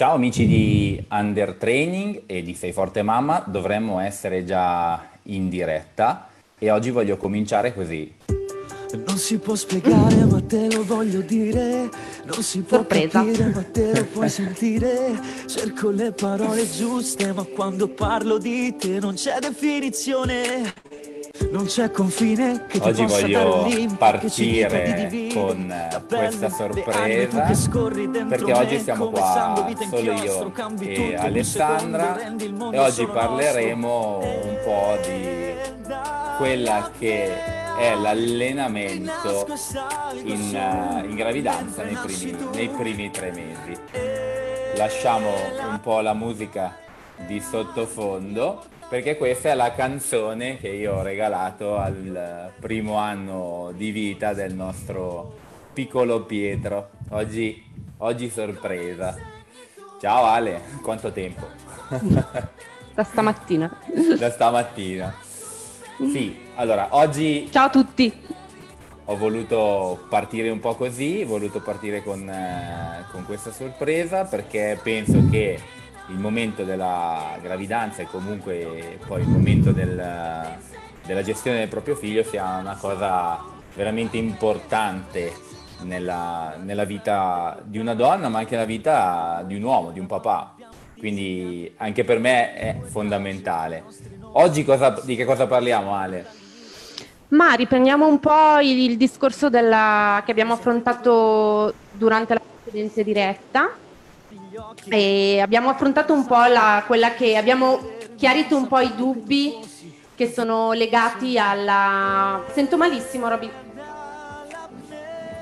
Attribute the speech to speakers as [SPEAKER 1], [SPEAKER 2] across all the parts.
[SPEAKER 1] Ciao amici di Under Training e di Sei Forte Mamma, dovremmo essere già in diretta e oggi voglio cominciare così.
[SPEAKER 2] Non si può spiegare ma te lo voglio dire, non si può Sorpresa. capire ma te lo puoi sentire, cerco le parole giuste ma quando parlo di te non c'è definizione. Non c'è confine che Oggi voglio partire
[SPEAKER 1] con questa sorpresa perché oggi siamo qua solo io e Alessandra e oggi parleremo un po' di quella che è l'allenamento
[SPEAKER 2] in, eh,
[SPEAKER 1] in gravidanza nei primi, nei primi tre mesi. Lasciamo un po' la musica di sottofondo perché questa è la canzone che io ho regalato al primo anno di vita del nostro piccolo Pietro. Oggi, oggi sorpresa. Ciao Ale, quanto tempo?
[SPEAKER 2] da stamattina.
[SPEAKER 1] da stamattina. Sì, allora oggi...
[SPEAKER 2] Ciao a tutti!
[SPEAKER 1] Ho voluto partire un po' così, ho voluto partire con, eh, con questa sorpresa perché penso che il momento della gravidanza e comunque poi il momento del, della gestione del proprio figlio sia una cosa veramente importante nella, nella vita di una donna, ma anche nella vita di un uomo, di un papà. Quindi anche per me è fondamentale. Oggi cosa, di che cosa parliamo, Ale?
[SPEAKER 2] Ma riprendiamo un po' il, il discorso della, che abbiamo affrontato durante la precedenza diretta e abbiamo affrontato un po' la, quella che abbiamo chiarito un po' i dubbi che sono legati alla. Sento malissimo, Roby.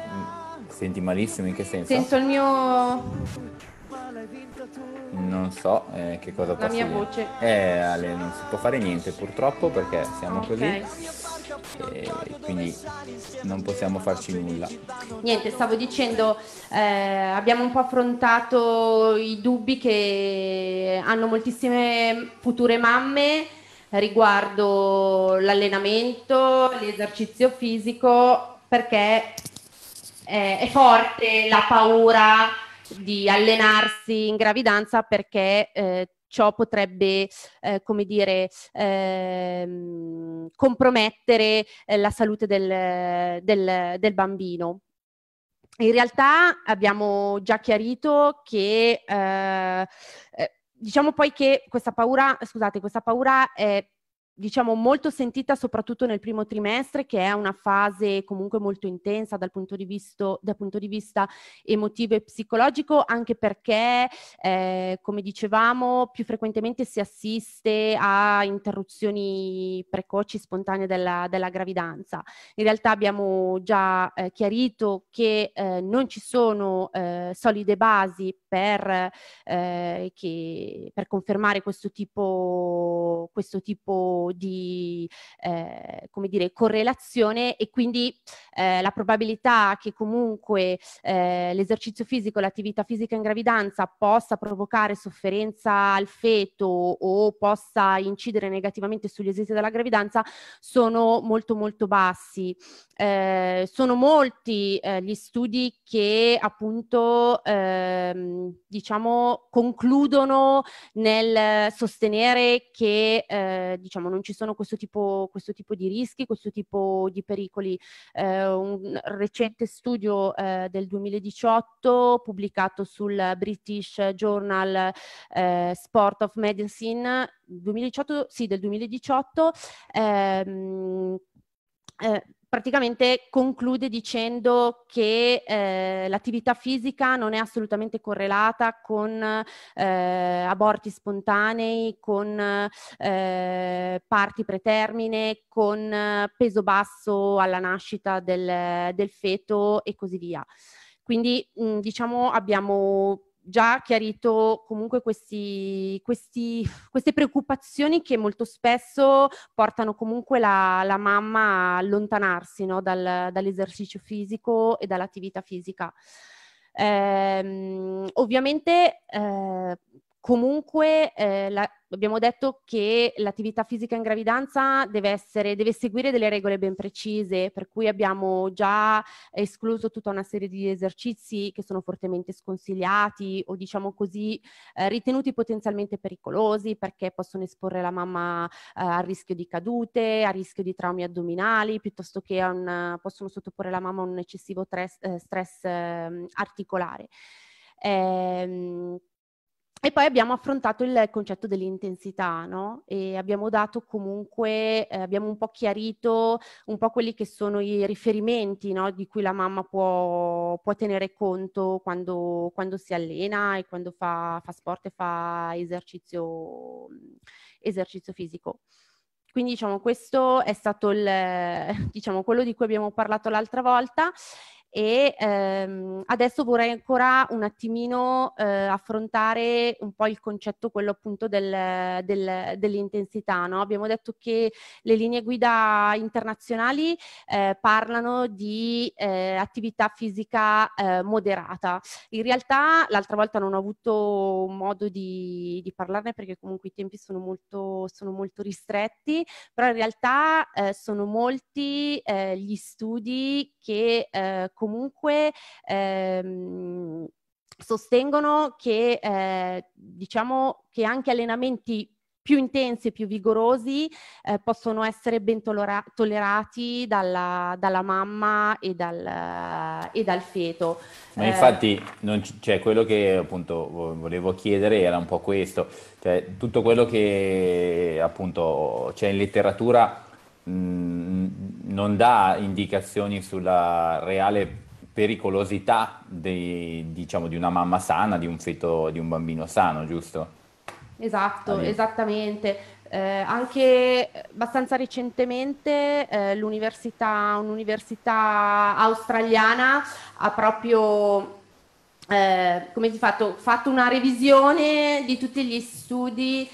[SPEAKER 1] Mm, senti malissimo in che senso? Sento
[SPEAKER 2] il mio.
[SPEAKER 1] Non so eh, che cosa posso La mia dire. voce. Eh, Ale, non si può fare niente purtroppo perché siamo okay. così eh, quindi non possiamo farci nulla.
[SPEAKER 2] Niente, stavo dicendo, eh, abbiamo un po' affrontato i dubbi che hanno moltissime future mamme riguardo l'allenamento, l'esercizio fisico, perché eh, è forte la paura di allenarsi in gravidanza perché eh, ciò potrebbe, eh, come dire, ehm, compromettere eh, la salute del, del, del bambino. In realtà abbiamo già chiarito che eh, eh diciamo poi che questa paura, scusate, questa paura è diciamo molto sentita soprattutto nel primo trimestre che è una fase comunque molto intensa dal punto di, visto, dal punto di vista emotivo e psicologico anche perché eh, come dicevamo più frequentemente si assiste a interruzioni precoci spontanee della, della gravidanza in realtà abbiamo già eh, chiarito che eh, non ci sono eh, solide basi per, eh, che, per confermare questo tipo, questo tipo di eh, come dire, correlazione e quindi eh, la probabilità che comunque eh, l'esercizio fisico, l'attività fisica in gravidanza possa provocare sofferenza al feto o possa incidere negativamente sugli esiti della gravidanza sono molto molto bassi. Eh, sono molti eh, gli studi che appunto ehm, Ehm, diciamo, concludono nel sostenere che eh, diciamo, non ci sono questo tipo, questo tipo, di rischi, questo tipo di pericoli. Eh, un recente studio eh, del 2018 pubblicato sul British Journal eh, Sport of Medicine 2018, sì, del 2018 ehm, eh, praticamente conclude dicendo che eh, l'attività fisica non è assolutamente correlata con eh, aborti spontanei, con eh, parti pretermine, con peso basso alla nascita del, del feto e così via. Quindi mh, diciamo abbiamo già chiarito comunque questi, questi, queste preoccupazioni che molto spesso portano comunque la, la mamma a allontanarsi no? Dal, dall'esercizio fisico e dall'attività fisica. Eh, ovviamente eh, Comunque eh, la, abbiamo detto che l'attività fisica in gravidanza deve, essere, deve, seguire delle regole ben precise, per cui abbiamo già escluso tutta una serie di esercizi che sono fortemente sconsigliati o diciamo così eh, ritenuti potenzialmente pericolosi perché possono esporre la mamma eh, a rischio di cadute, a rischio di traumi addominali, piuttosto che un, possono sottoporre la mamma a un eccessivo eh, stress, stress ehm, articolare. Eh, e poi abbiamo affrontato il concetto dell'intensità, no? E abbiamo dato comunque, eh, abbiamo un po' chiarito un po' quelli che sono i riferimenti, no? Di cui la mamma può, può tenere conto quando, quando, si allena e quando fa, fa sport e fa esercizio, esercizio fisico. Quindi diciamo questo è stato il, diciamo, quello di cui abbiamo parlato l'altra volta e ehm, adesso vorrei ancora un attimino eh, affrontare un po' il concetto quello appunto del, del, dell'intensità. No? Abbiamo detto che le linee guida internazionali eh, parlano di eh, attività fisica eh, moderata. In realtà l'altra volta non ho avuto modo di, di parlarne perché comunque i tempi sono molto, sono molto ristretti, però in realtà eh, sono molti eh, gli studi che comunque ehm, sostengono che eh, diciamo che anche allenamenti più intensi e più vigorosi eh, possono essere ben tolera- tollerati dalla, dalla, mamma e dal, e dal feto. Ma eh. infatti
[SPEAKER 1] c- cioè, quello che appunto volevo chiedere era un po' questo, cioè, tutto quello che appunto c'è in letteratura mh, mhmm, non dà indicazioni sulla reale pericolosità dei, diciamo, di una mamma sana, di un feto, di un bambino sano, giusto?
[SPEAKER 2] Esatto, Adì. esattamente. Eh, anche abbastanza recentemente eh, l'università, un'università australiana ha proprio eh, come di fatto, fatto una revisione di tutti gli studi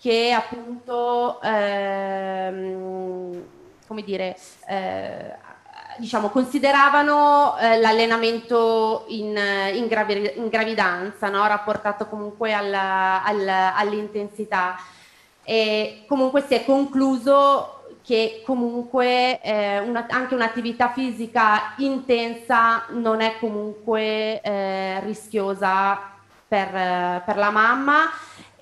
[SPEAKER 2] che appunto ehm, come dire, eh, diciamo, consideravano eh, l'allenamento in, eh, in, gravi, in gravidanza, no? rapportato comunque alla, alla, all'intensità. E comunque si è concluso che comunque eh, una, anche un'attività fisica intensa non è comunque eh, rischiosa per, per la mamma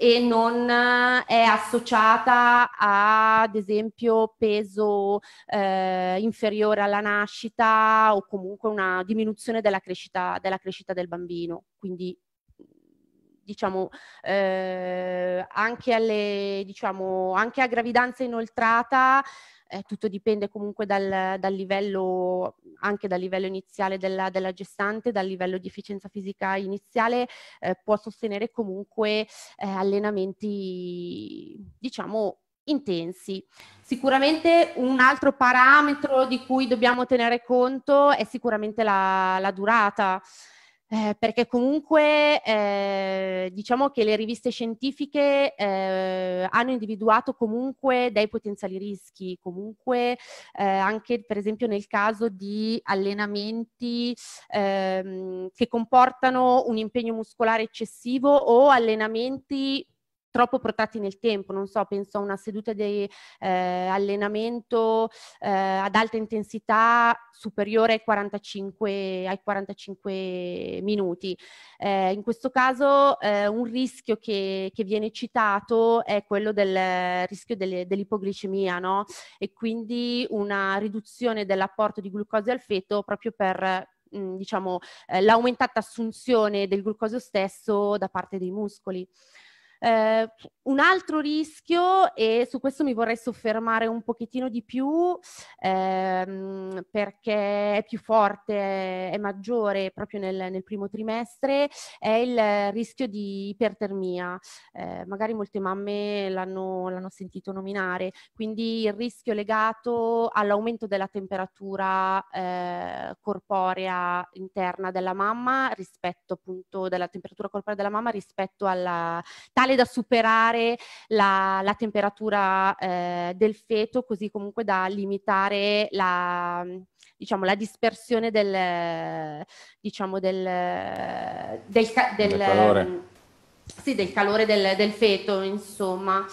[SPEAKER 2] e non eh, è associata a, ad esempio, peso eh, inferiore alla nascita o comunque una diminuzione della crescita, della crescita del bambino. Quindi diciamo, eh, anche, alle, diciamo, anche a gravidanza inoltrata eh, tutto dipende comunque dal, dal, livello, anche dal livello iniziale della, della, gestante, dal livello di efficienza fisica iniziale, eh, può sostenere comunque eh, allenamenti, diciamo, intensi. Sicuramente un altro parametro di cui dobbiamo tenere conto è sicuramente la, la durata. Eh, perché comunque eh, diciamo che le riviste scientifiche eh, hanno individuato comunque dei potenziali rischi, comunque eh, anche per esempio nel caso di allenamenti ehm, che comportano un impegno muscolare eccessivo o allenamenti troppo portati nel tempo, non so, penso a una seduta di eh, allenamento eh, ad alta intensità superiore ai 45, ai 45 minuti. Eh, in questo caso eh, un rischio che, che, viene citato è quello del eh, rischio delle, dell'ipoglicemia no? e quindi una riduzione dell'apporto di glucosio al feto proprio per mh, mm, diciamo, eh, l'aumentata assunzione del glucosio stesso da parte dei muscoli. Eh, un altro rischio, e su questo mi vorrei soffermare un pochettino di più, ehm, perché è più forte, è maggiore proprio nel, nel primo trimestre, è il rischio di ipertermia. Eh, magari molte mamme l'hanno, l'hanno sentito nominare, quindi il rischio legato all'aumento della temperatura eh, corporea interna della mamma rispetto appunto della temperatura corporea della mamma rispetto alla tale tale da superare la, la temperatura eh, del feto, così comunque da limitare la, diciamo, la dispersione del, diciamo, del, del, del calore, sì, del, calore del, feto, insomma.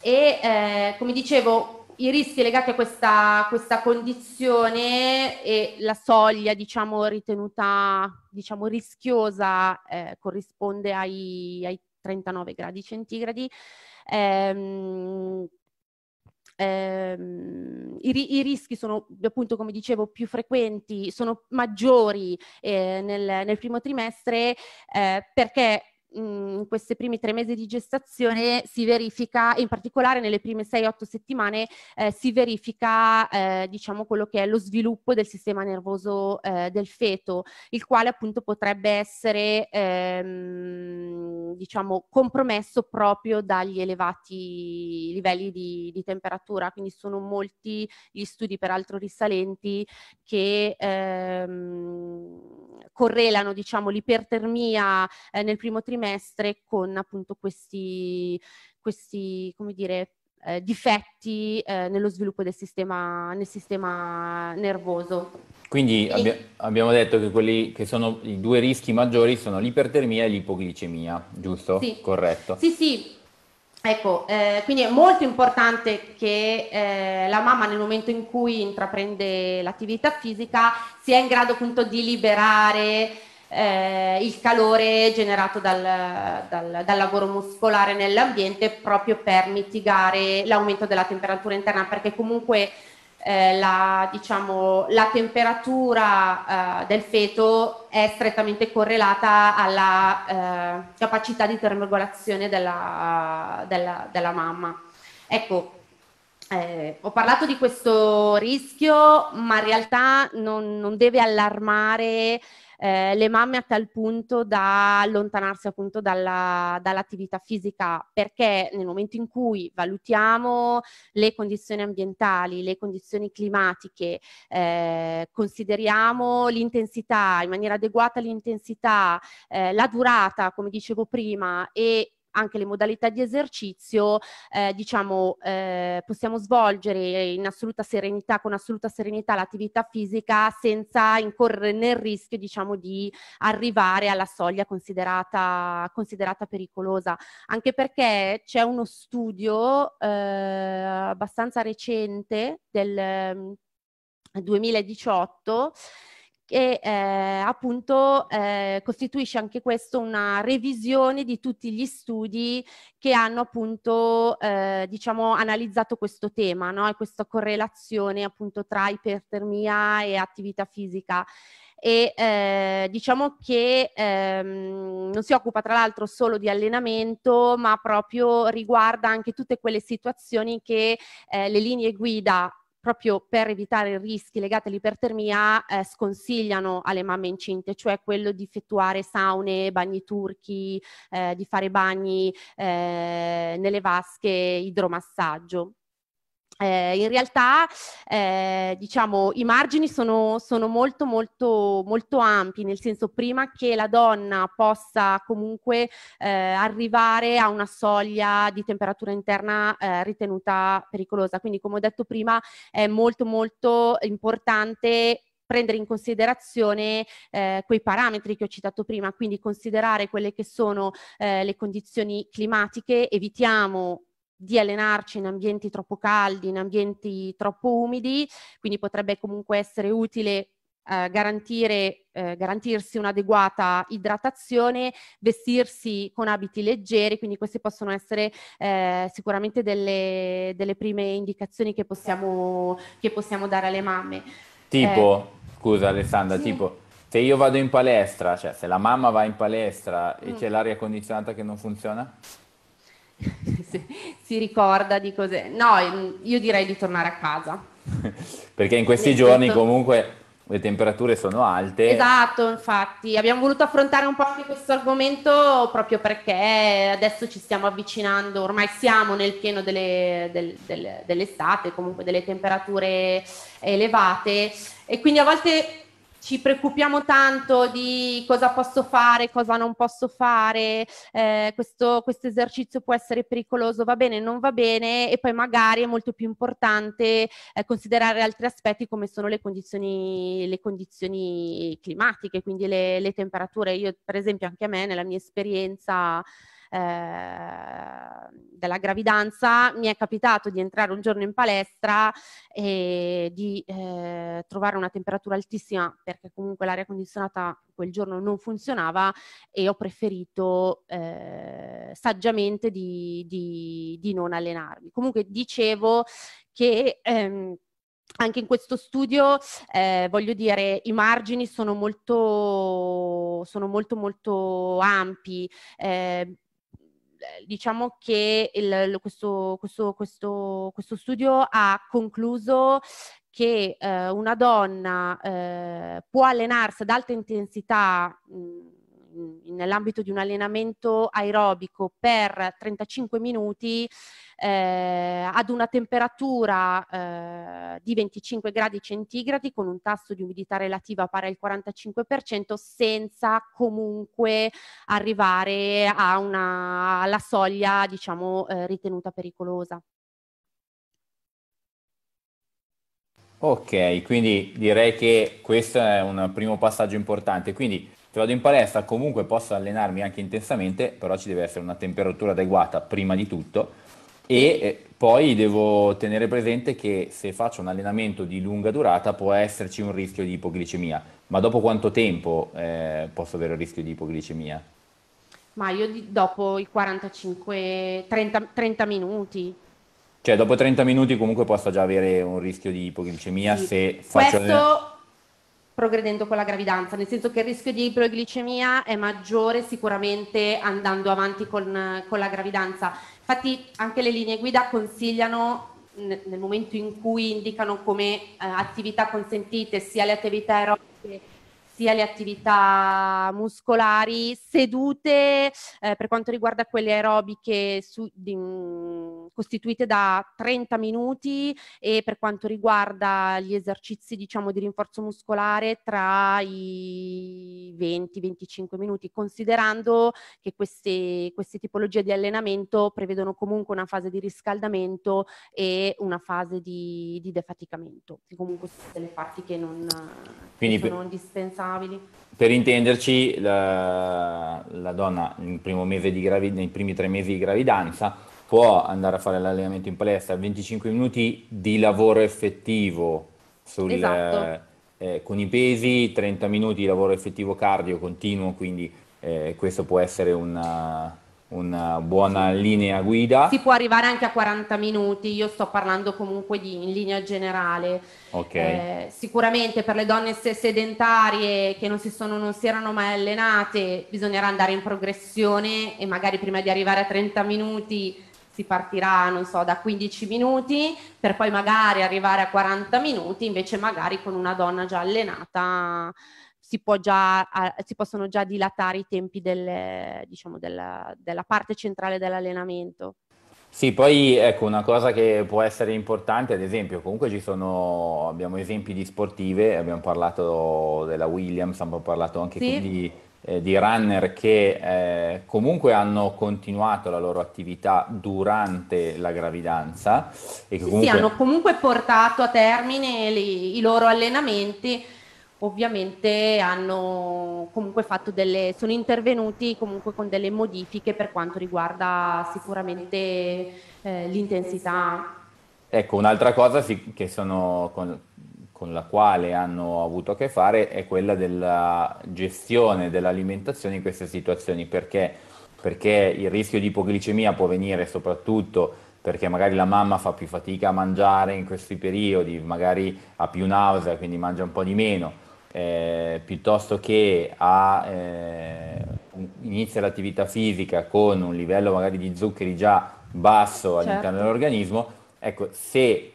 [SPEAKER 2] E eh, come dicevo, i rischi legati a questa, questa, condizione e la soglia, diciamo, ritenuta diciamo, rischiosa eh, corrisponde ai, ai, 39 gradi centigradi, ehm, ehm, i, i, rischi sono appunto come dicevo più frequenti, sono maggiori eh, nel, nel, primo trimestre eh, perché in questi primi tre mesi di gestazione si verifica, in particolare nelle prime 6-8 settimane, eh, si verifica eh, diciamo quello che è lo sviluppo del sistema nervoso eh, del feto, il quale appunto potrebbe essere ehm, diciamo compromesso proprio dagli elevati livelli di, di, temperatura. Quindi sono molti gli studi, peraltro risalenti, che ehm, correlano diciamo, l'ipertermia eh, nel primo trimestre con appunto questi, questi come dire, eh, difetti eh, nello sviluppo del sistema, nel sistema nervoso.
[SPEAKER 1] Quindi abbi- abbiamo detto che quelli che sono i due rischi maggiori sono l'ipertermia e l'ipoglicemia, giusto? Sì. Corretto.
[SPEAKER 2] Sì, sì, Ecco, eh, quindi è molto importante che eh, la mamma nel momento in cui intraprende l'attività fisica sia in grado appunto di liberare eh, il calore generato dal, dal, dal lavoro muscolare nell'ambiente proprio per mitigare l'aumento della temperatura interna perché comunque eh, la, diciamo, la, temperatura eh, del feto è strettamente correlata alla eh, capacità di termoregolazione della, della, della mamma. Ecco, eh, ho parlato di questo rischio, ma in realtà non, non deve allarmare eh, le mamme a tal punto da allontanarsi appunto dalla, dall'attività fisica perché nel momento in cui valutiamo le condizioni ambientali, le condizioni climatiche, eh, consideriamo l'intensità, in maniera adeguata l'intensità, eh, la durata, come dicevo prima, e anche le modalità di esercizio, eh, diciamo, eh, possiamo svolgere in assoluta serenità, con assoluta serenità l'attività fisica senza incorrere nel rischio, diciamo, di arrivare alla soglia considerata, considerata pericolosa. Anche perché c'è uno studio eh, abbastanza recente del 2018 mm, e eh, appunto eh, costituisce anche questo una revisione di tutti gli studi che hanno appunto eh, diciamo analizzato questo tema no? e questa correlazione appunto tra ipertermia e attività fisica e eh, diciamo che ehm, non si occupa tra l'altro solo di allenamento ma proprio riguarda anche tutte quelle situazioni che eh, le linee guida proprio per evitare i rischi legati all'ipertermia, eh, sconsigliano alle mamme incinte, cioè quello di effettuare saune, bagni turchi, eh, di fare bagni eh, nelle vasche, idromassaggio. Eh, in realtà eh, diciamo i margini sono, sono, molto molto molto ampi nel senso prima che la donna possa comunque eh, arrivare a una soglia di temperatura interna eh, ritenuta pericolosa quindi come ho detto prima è molto molto importante prendere in considerazione eh, quei parametri che ho citato prima, quindi considerare quelle che sono eh, le condizioni climatiche, evitiamo di allenarci in ambienti troppo caldi, in ambienti troppo umidi, quindi potrebbe comunque essere utile eh, garantire, eh, garantirsi un'adeguata idratazione, vestirsi con abiti leggeri, quindi queste possono essere eh, sicuramente delle, delle, prime indicazioni che possiamo, che possiamo, dare alle mamme. Tipo,
[SPEAKER 1] eh, scusa Alessandra, sì. tipo se io vado in palestra, cioè se la mamma va in palestra mm. e c'è l'aria condizionata che non funziona?
[SPEAKER 2] si ricorda di cos'è. No, io direi di tornare a casa.
[SPEAKER 1] Perché in questi Nel giorni senso... comunque le temperature sono alte. Esatto,
[SPEAKER 2] infatti. Abbiamo voluto affrontare un po' anche questo argomento proprio perché adesso ci stiamo avvicinando, ormai siamo nel pieno delle, del, del, dell'estate, comunque delle temperature elevate e quindi a volte ci preoccupiamo tanto di cosa posso fare, cosa non posso fare, eh, questo, questo esercizio può essere pericoloso, va bene, non va bene, e poi magari è molto più importante eh, considerare altri aspetti come sono le condizioni, le condizioni climatiche, quindi le, le temperature. Io, per esempio, anche a me, nella mia esperienza, Ehm, della gravidanza, mi è capitato di entrare un giorno in palestra e di eh, trovare una temperatura altissima perché comunque l'aria condizionata quel giorno non funzionava e ho preferito eh, saggiamente di, di, di, non allenarmi. Comunque dicevo che... Ehm, anche in questo studio, eh, voglio dire, i margini sono molto, sono molto, molto ampi. Eh, eh, diciamo che il, questo, questo, questo, questo studio ha concluso che eh, una donna eh, può allenarsi ad alta intensità mh, nell'ambito di un allenamento aerobico per 35 minuti eh, ad una temperatura eh, di 25 gradi centigradi con un tasso di umidità relativa pari al 45% senza comunque arrivare a una, alla soglia diciamo eh, ritenuta pericolosa.
[SPEAKER 1] Ok, quindi direi che questo è un primo passaggio importante. Quindi se vado in palestra comunque posso allenarmi anche intensamente, però ci deve essere una temperatura adeguata prima di tutto e eh, poi devo tenere presente che se faccio un allenamento di lunga durata può esserci un rischio di ipoglicemia, ma dopo quanto tempo eh, posso avere il rischio di ipoglicemia?
[SPEAKER 2] Ma io di, dopo i 45, 30, 30, minuti.
[SPEAKER 1] Cioè dopo 30 minuti comunque posso già avere un rischio di ipoglicemia sì. se faccio... Questo
[SPEAKER 2] progredendo con la gravidanza, nel senso che il rischio di iperoglicemia è maggiore sicuramente andando avanti con, con la gravidanza. Infatti anche le linee guida consigliano nel momento in cui indicano come eh, attività consentite sia le attività aerobiche sia le attività muscolari sedute eh, per quanto riguarda quelle aerobiche su, di, mm, costituite da 30 minuti e per quanto riguarda gli esercizi diciamo di rinforzo muscolare tra i 20-25 minuti, considerando che queste, queste tipologie di allenamento prevedono comunque una fase di riscaldamento e una fase di, di defaticamento, che comunque sono delle parti che non che sono per, indispensabili.
[SPEAKER 1] Per intenderci, la, la donna nel primo mese di gravidanza, nei primi tre mesi di gravidanza, può andare a fare l'allenamento in palestra, 25 minuti di lavoro effettivo sul, esatto. eh, eh con i pesi, 30 minuti di lavoro effettivo cardio continuo, quindi eh, questo può essere una, una buona linea guida. Si
[SPEAKER 2] può arrivare anche a 40 minuti, io sto parlando comunque di, in linea generale.
[SPEAKER 1] Okay. Eh,
[SPEAKER 2] sicuramente per le donne sedentarie che non si, sono, non si, erano mai allenate bisognerà andare in progressione e magari prima di arrivare a 30 minuti si partirà, non so, da 15 minuti per poi magari arrivare a 40 minuti, invece magari con una donna già allenata si, già, si possono già dilatare i tempi delle, diciamo, della, della parte centrale dell'allenamento.
[SPEAKER 1] Sì, poi ecco una cosa che può essere importante, ad esempio, comunque ci sono, abbiamo esempi di sportive, abbiamo parlato della Williams, abbiamo parlato anche sì. di eh, di runner che eh, comunque hanno continuato la loro attività durante la gravidanza. E che comunque... Sì, hanno
[SPEAKER 2] comunque portato a termine li, i loro allenamenti, ovviamente hanno comunque fatto delle, sono intervenuti comunque con delle modifiche per quanto riguarda sicuramente eh, l'intensità.
[SPEAKER 1] Ecco, un'altra cosa che sono con con la quale hanno avuto a che fare è quella della gestione dell'alimentazione in queste situazioni, perché, perché il rischio di ipoglicemia può venire soprattutto perché magari la mamma fa più fatica a mangiare in questi periodi, magari ha più nausea, quindi mangia un po' di meno, eh, piuttosto che a, eh, inizia l'attività fisica con un livello magari di zuccheri già basso certo. all'interno dell'organismo, ecco, se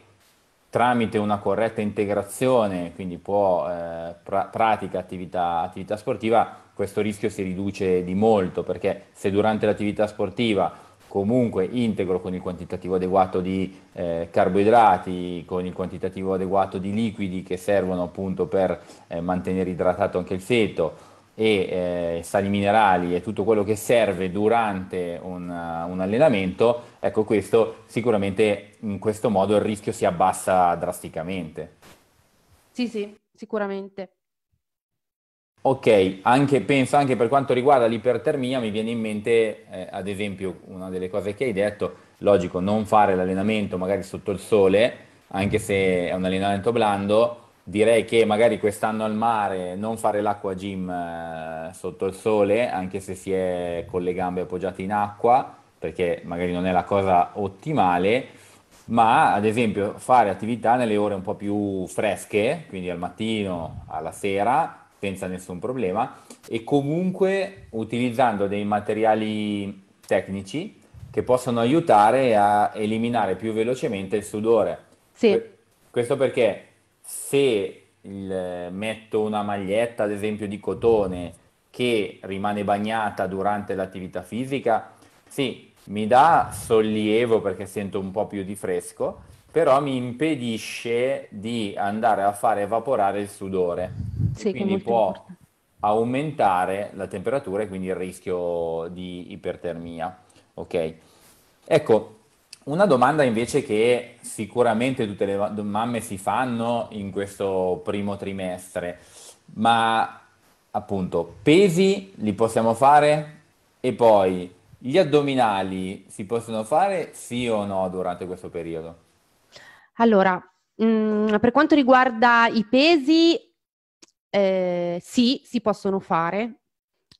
[SPEAKER 1] tramite una corretta integrazione, quindi può eh, pra- pratica attività, attività sportiva, questo rischio si riduce di molto perché se durante l'attività sportiva comunque integro con il quantitativo adeguato di eh, carboidrati, con il quantitativo adeguato di liquidi che servono appunto per eh, mantenere idratato anche il feto, e eh, sali minerali e tutto quello che serve durante un, uh, un, allenamento, ecco questo sicuramente in questo modo il rischio si abbassa drasticamente.
[SPEAKER 2] Sì, sì, sicuramente.
[SPEAKER 1] Ok, anche, penso anche per quanto riguarda l'ipertermia, mi viene in mente, eh, ad esempio, una delle cose che hai detto, logico, non fare l'allenamento magari sotto il sole, anche se è un allenamento blando, direi che magari quest'anno al mare non fare l'acqua gym eh, sotto il sole, anche se si è con le gambe appoggiate in acqua, perché magari non è la cosa ottimale, ma ad esempio fare attività nelle ore un po' più fresche, quindi al mattino, alla sera, senza nessun problema, e comunque utilizzando dei materiali tecnici che possono aiutare a eliminare più velocemente il sudore. Sì. Questo perché se il, metto una maglietta, ad esempio, di cotone che rimane bagnata durante l'attività fisica, sì, mi dà sollievo perché sento un po' più di fresco, però mi impedisce di andare a fare evaporare il sudore. Sì, quindi può importante. aumentare la temperatura e quindi il rischio di ipertermia. Ok. Ecco, una domanda invece che sicuramente tutte le mamme si fanno in questo primo trimestre, ma appunto pesi li possiamo fare e poi gli addominali si possono fare sì o no durante questo periodo?
[SPEAKER 2] Allora, mh, mm, per quanto riguarda i pesi, eh, sì, si possono fare.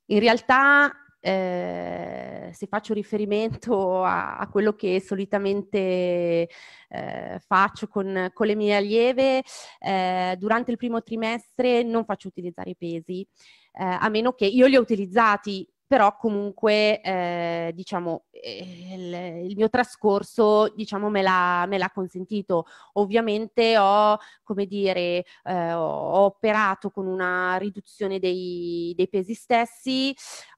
[SPEAKER 2] In realtà eh, se faccio riferimento a, a quello che solitamente eh, faccio con, con, le mie allieve, eh, durante il primo trimestre non faccio utilizzare i pesi, eh, a meno che io li ho utilizzati però comunque eh, diciamo il, il, mio trascorso diciamo me l'ha, me l'ha, consentito ovviamente ho come dire eh, ho, ho, operato con una riduzione dei, dei, pesi stessi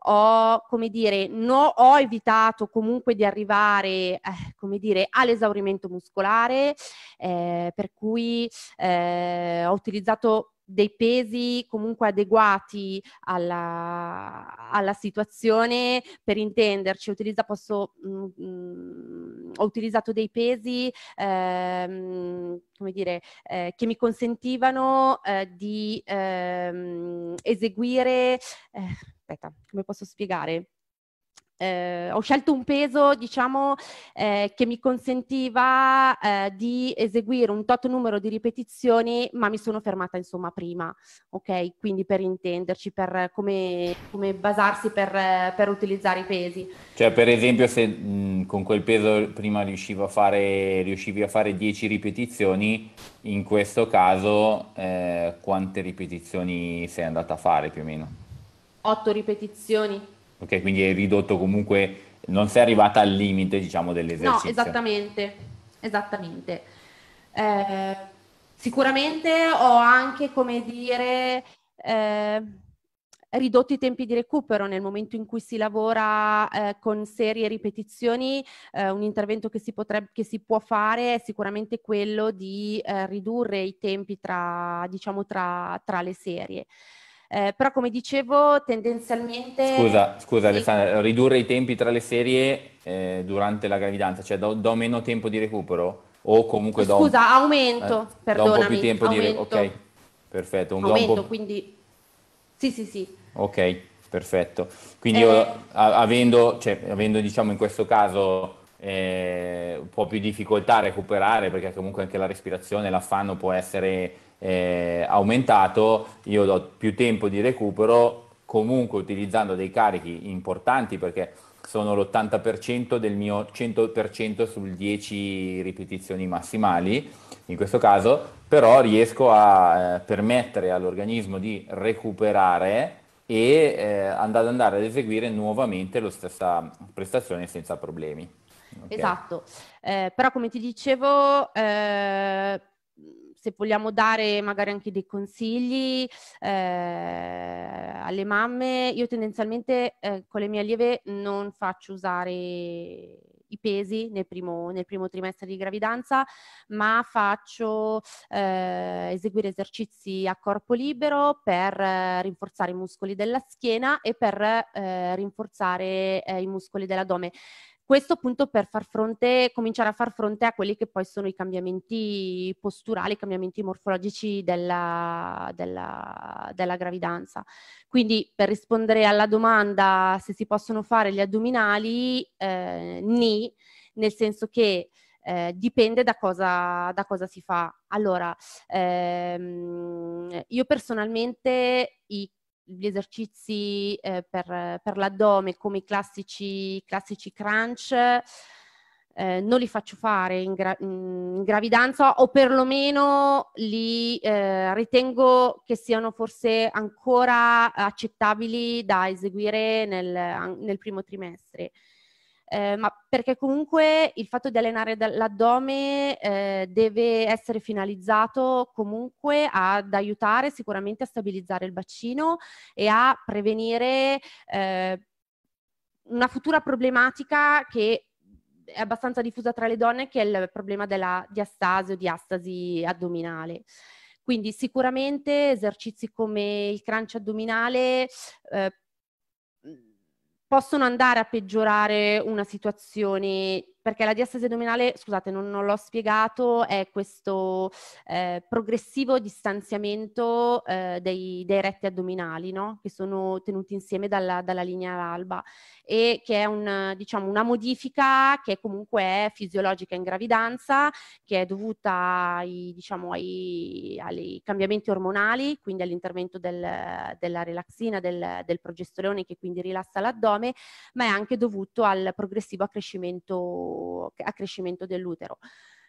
[SPEAKER 2] ho come dire no, ho evitato comunque di arrivare eh, come dire all'esaurimento muscolare eh, per cui eh, ho utilizzato dei pesi comunque adeguati alla, alla situazione, per intenderci, utilizza, posso, mh, mm, mh, mm, ho utilizzato dei pesi ehm, come dire, eh, che mi consentivano eh, di ehm, eseguire, eh, aspetta, come posso spiegare? eh, ho scelto un peso, diciamo, eh, che mi consentiva eh, di eseguire un tot numero di ripetizioni, ma mi sono fermata, insomma, prima, ok? Quindi per intenderci, per come, come basarsi per, per, utilizzare i pesi.
[SPEAKER 1] Cioè, per esempio, se mh, con quel peso prima riuscivo a fare, riuscivi a fare 10 ripetizioni, in questo caso eh, quante ripetizioni sei andata a fare più o meno?
[SPEAKER 2] 8 ripetizioni
[SPEAKER 1] ok? Quindi hai ridotto comunque, non sei arrivata al limite, diciamo, dell'esercizio. No,
[SPEAKER 2] esattamente, esattamente. Eh, sicuramente ho anche, come dire, eh, ridotto i tempi di recupero nel momento in cui si lavora eh, con serie ripetizioni, eh, un intervento che si, potrebbe, che si può fare è sicuramente quello di eh, ridurre i tempi tra, diciamo, tra, tra le serie. Eh, però come dicevo tendenzialmente... Scusa,
[SPEAKER 1] scusa sì. Alessandra, ridurre i tempi tra le serie eh, durante la gravidanza, cioè do, do, meno tempo di recupero o comunque do... Scusa, eh,
[SPEAKER 2] aumento, eh, do un po' più tempo aumento. di recupero. Ok,
[SPEAKER 1] perfetto. Un aumento, po'...
[SPEAKER 2] quindi... Sì, sì, sì.
[SPEAKER 1] Ok, perfetto. Quindi eh... io, a, avendo, cioè, avendo diciamo in questo caso... Eh, un po' più difficoltà a recuperare perché comunque anche la respirazione, l'affanno può essere eh, aumentato, io do più tempo di recupero, comunque utilizzando dei carichi importanti perché sono l'80% del mio 100% sul 10 ripetizioni massimali, in questo caso, però riesco a eh, permettere all'organismo di recuperare e eh, andare, andare ad eseguire nuovamente la stessa prestazione senza problemi.
[SPEAKER 2] Okay. Esatto, eh, però come ti dicevo, eh, se vogliamo dare magari anche dei consigli eh, alle mamme, io tendenzialmente eh, con le mie allieve non faccio usare i pesi nel primo, nel primo trimestre di gravidanza, ma faccio eh, eseguire esercizi a corpo libero per eh, rinforzare i muscoli della schiena e per eh, rinforzare eh, i muscoli dell'addome. Questo appunto per far fronte, cominciare a far fronte a quelli che poi sono i cambiamenti posturali, i cambiamenti morfologici della, della, della gravidanza. Quindi per rispondere alla domanda se si possono fare gli addominali, eh, ni, nel senso che eh, dipende da cosa, da cosa si fa. Allora, ehm, io personalmente i gli esercizi eh, per, per, l'addome come i classici, classici crunch eh, non li faccio fare in, gra- in, gravidanza o perlomeno li eh, ritengo che siano forse ancora accettabili da eseguire nel, nel primo trimestre eh, ma perché comunque il fatto di allenare l'addome eh, deve essere finalizzato comunque ad aiutare sicuramente a stabilizzare il bacino e a prevenire eh, una futura problematica che è abbastanza diffusa tra le donne, che è il problema della diastasi o diastasi addominale. Quindi sicuramente esercizi come il crunch addominale eh, possono andare a peggiorare una situazione perché la diastasi addominale, scusate, non, non l'ho spiegato, è questo eh, progressivo distanziamento eh, dei, dei, retti addominali, no? che sono tenuti insieme dalla, dalla linea alba e che è un, diciamo, una modifica che comunque è fisiologica in gravidanza, che è dovuta ai, diciamo, ai, ai cambiamenti ormonali, quindi all'intervento del, della relaxina, del, del progesterone che quindi rilassa l'addome, ma è anche dovuto al progressivo accrescimento accrescimento dell'utero.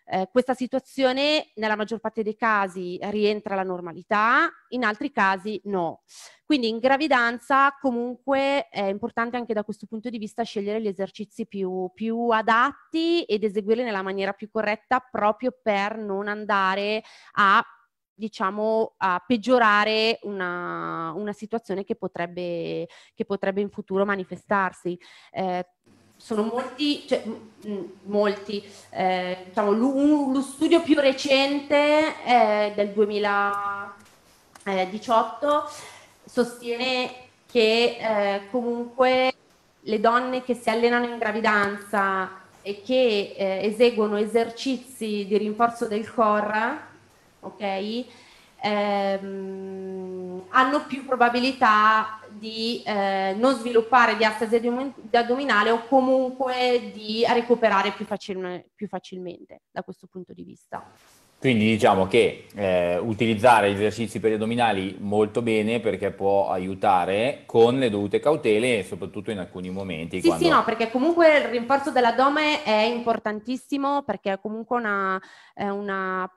[SPEAKER 2] Eh, questa situazione nella maggior parte dei casi rientra alla normalità, in altri casi no. Quindi in gravidanza comunque è importante anche da questo punto di vista scegliere gli esercizi più, più adatti ed eseguirli nella maniera più corretta proprio per non andare a diciamo, a peggiorare una, una situazione che potrebbe, che potrebbe, in futuro manifestarsi. Eh, sono molti, cioè, molti eh, diciamo, lo studio più recente eh, del 2018 eh, sostiene che eh, comunque le donne che si allenano in gravidanza e che eh, eseguono esercizi di rinforzo del core, ok, ehm, hanno più probabilità di eh, non sviluppare diastasi addominale o comunque di recuperare più, facil- più, facilmente da questo punto di vista.
[SPEAKER 1] Quindi diciamo che eh, utilizzare gli esercizi per gli addominali molto bene perché può aiutare con le dovute cautele e soprattutto in alcuni momenti. Sì, quando... sì, no,
[SPEAKER 2] perché comunque il rinforzo dell'addome è importantissimo perché è comunque una, è una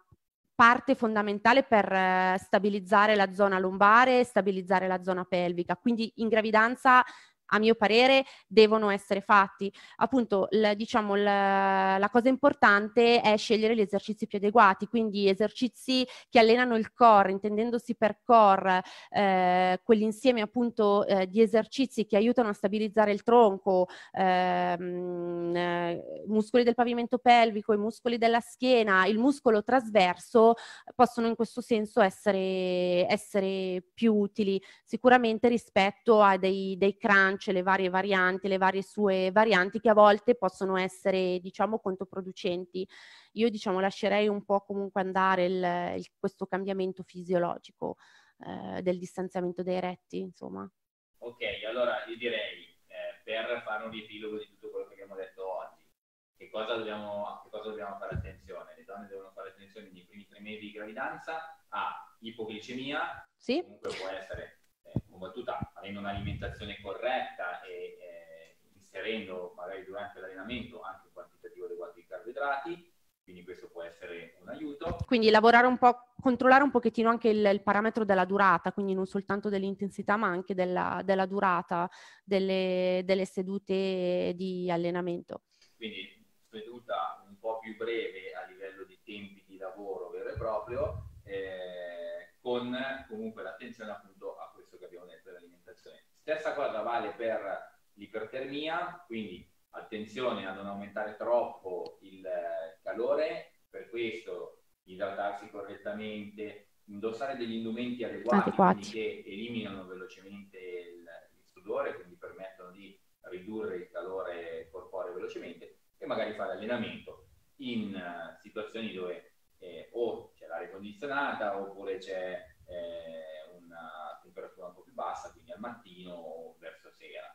[SPEAKER 2] parte fondamentale per eh, stabilizzare la zona lombare, stabilizzare la zona pelvica. Quindi in gravidanza a mio parere devono essere fatti. Appunto, l, diciamo, l, la cosa importante è scegliere gli esercizi più adeguati, quindi esercizi che allenano il core, intendendosi per core, eh, quell'insieme appunto eh, di esercizi che aiutano a stabilizzare il tronco, ehm, eh, muscoli del pavimento pelvico, i muscoli della schiena, il muscolo trasverso, possono in questo senso essere, essere più utili sicuramente rispetto a dei, dei crunch bilancia le varie varianti, le varie sue varianti che a volte possono essere, diciamo, controproducenti. Io, diciamo, lascerei un po' comunque andare il, il, questo cambiamento fisiologico eh, del distanziamento dei retti, insomma.
[SPEAKER 1] Ok, allora io direi, eh, per fare un riepilogo di tutto quello che abbiamo detto oggi, che cosa dobbiamo, che cosa dobbiamo fare attenzione? Le donne devono fare attenzione nei primi tre mesi di gravidanza a ipoglicemia, sì. comunque può essere eh, battuta, avendo un'alimentazione corretta e eh, inserendo magari durante l'allenamento anche un quantitativo adeguato di carboidrati, quindi questo può essere un aiuto. Quindi
[SPEAKER 2] lavorare un po', controllare un pochettino anche il, il parametro della durata, quindi non soltanto dell'intensità ma anche della, della durata delle, delle, sedute di allenamento.
[SPEAKER 1] Quindi seduta un po' più breve a livello di tempi di lavoro vero e proprio, eh, con comunque l'attenzione appunto persone. Stessa cosa vale per l'ipertermia, quindi attenzione a non aumentare troppo il calore, per questo idratarsi correttamente, indossare degli indumenti adeguati, che eliminano velocemente il, il sudore, quindi permettono di ridurre il calore corporeo velocemente e magari fare allenamento in eh, situazioni dove eh, o c'è l'aria condizionata oppure c'è eh, temperatura un po' più bassa, quindi al mattino o verso sera.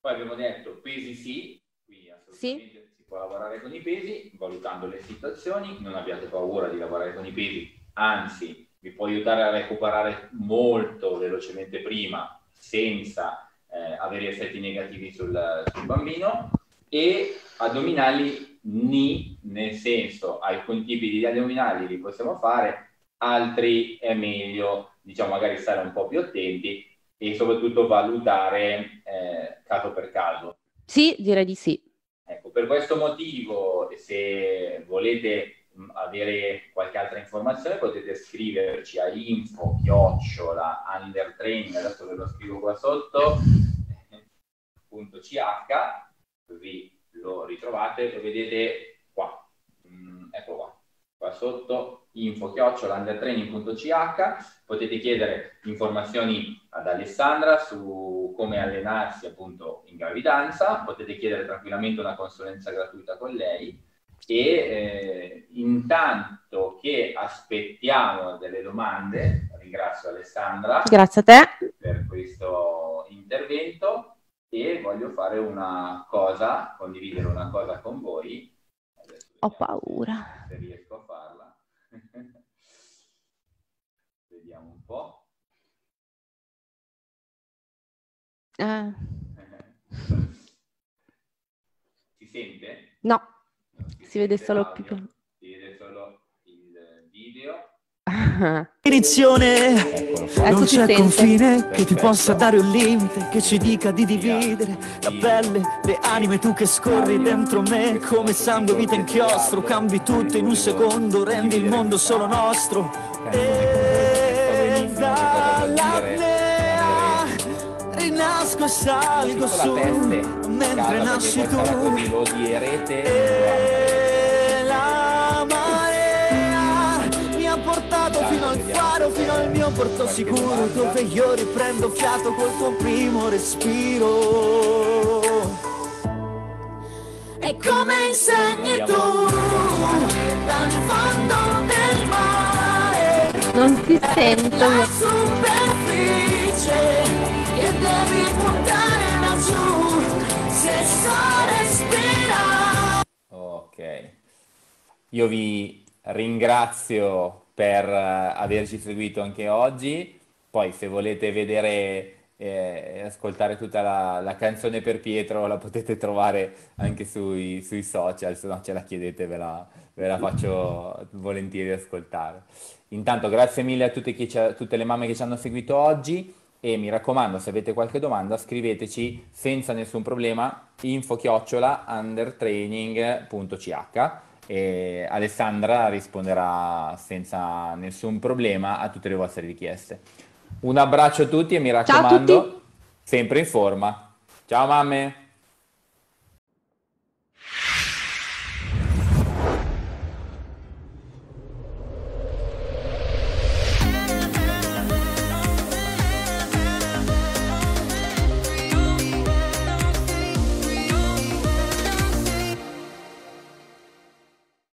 [SPEAKER 1] Poi abbiamo detto pesi sì, quindi
[SPEAKER 2] assolutamente sì.
[SPEAKER 1] si può lavorare con i pesi, valutando le situazioni, non abbiate paura di lavorare con i pesi, anzi vi può aiutare a recuperare molto velocemente prima, senza eh, avere effetti negativi sul, sul bambino, e addominali ni, nel senso alcuni tipi di addominali li possiamo fare, altri è meglio diciamo magari stare un po' più attenti e soprattutto valutare eh, caso per caso.
[SPEAKER 2] Sì, direi di sì.
[SPEAKER 1] Ecco, per questo motivo, se volete mm, avere qualche altra informazione, potete scriverci a info chiocciola undertraining, adesso ve lo scrivo qua sotto, punto ch, così lo ritrovate, lo vedete qua, mm, ecco qua, qua sotto, info-andertraining.ch potete chiedere informazioni ad Alessandra su come allenarsi appunto in gravidanza, potete chiedere tranquillamente una consulenza gratuita con lei e eh, intanto che aspettiamo delle domande, ringrazio Alessandra. Grazie a te. Per questo intervento e voglio fare una cosa, condividere una cosa con voi.
[SPEAKER 2] Adesso Ho paura.
[SPEAKER 1] Se riesco a Vediamo un po'.
[SPEAKER 2] Ah.
[SPEAKER 1] si sente?
[SPEAKER 2] No, si, si, vede solo più. Uh-huh. Definizione, ecco, non c'è confine che ti possa dare un limite, che ci dica di dividere la pelle, le anime, tu che scorri dentro me
[SPEAKER 1] come sangue, vita inchiostro, cambi tutto in un secondo, rendi il mondo solo nostro. E dalla
[SPEAKER 2] dall'apnea rinasco e salgo su,
[SPEAKER 1] mentre nasci tu. E
[SPEAKER 2] porto sicuro dove io riprendo fiato col tuo primo respiro. E come insegni tu dal fondo del mare? Non ti sento. La superficie che devi puntare laggiù se so respirare.
[SPEAKER 1] Ok. Io vi ringrazio per eh, averci seguito anche oggi. Poi se volete vedere e eh, ascoltare tutta la, la, canzone per Pietro la potete trovare anche sui, sui social, se no ce la chiedete ve la, ve la, faccio volentieri ascoltare. Intanto grazie mille a tutte, a tutte le mamme che ci hanno seguito oggi e mi raccomando se avete qualche domanda scriveteci senza nessun problema info chiocciola undertraining.ch e Alessandra risponderà senza nessun problema a tutte le vostre richieste. Un abbraccio a tutti e mi raccomando, sempre in forma. Ciao mamme!